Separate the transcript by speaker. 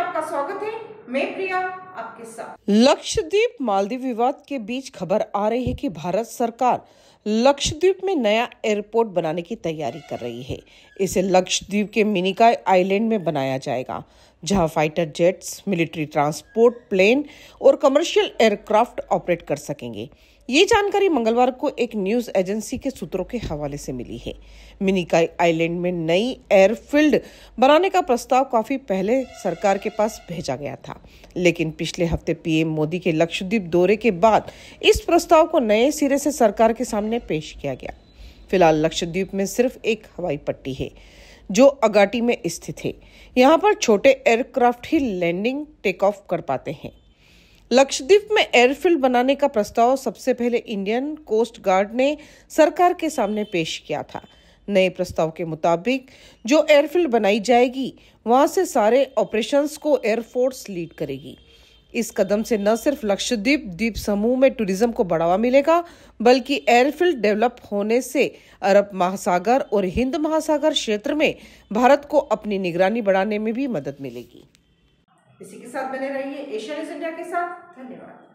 Speaker 1: आपका स्वागत है मैं प्रिया आपके साथ
Speaker 2: लक्षद्वीप मालदीव विवाद के बीच खबर आ रही है कि भारत सरकार लक्षद्वीप में नया एयरपोर्ट बनाने की तैयारी कर रही है इसे लक्षद्वीप के मिनिकाय आइलैंड में बनाया जाएगा जहां fighter jets military transport plane और कमर्शियल एयरक्राफ्ट ऑपरेट कर सकेंगे ये जानकारी मंगलवार को एक न्यूज एजेंसी के सूत्रों के हवाले से मिली है मिनिकाय आइलैंड में नई एयरफील्ड बनाने का प्रस्ताव काफी पहले सरकार के पास भेजा गया था था लेकिन पिछले हफ्ते पीएम मोदी के लक्षद्वीप दौरे के बाद इस प्रस्ताव को नए सिरे से सरकार के सामने पेश किया गया फिलहाल लक्षद्वीप में सिर्फ एक हवाई पट्टी है जो अगाटी में स्थित है यहाँ पर छोटे एयरक्राफ्ट ही लैंडिंग टेक ऑफ कर पाते हैं लक्षद्वीप में एयरफील्ड बनाने का प्रस्ताव सबसे पहले इंडियन कोस्ट गार्ड ने सरकार के सामने पेश किया था नए प्रस्ताव के मुताबिक जो एयरफील्ड बनाई जाएगी वहां से सारे ऑपरेशंस को एयरफोर्स लीड करेगी इस कदम से न सिर्फ लक्षद्वीप द्वीप समूह में टूरिज्म को बढ़ावा मिलेगा बल्कि एयरफील्ड डेवलप होने से अरब महासागर और हिंद महासागर क्षेत्र में भारत को अपनी निगरानी बढ़ाने में भी मदद मिलेगी
Speaker 1: इसी के साथ बने रहिए एशियन इंडिया के साथ धन्यवाद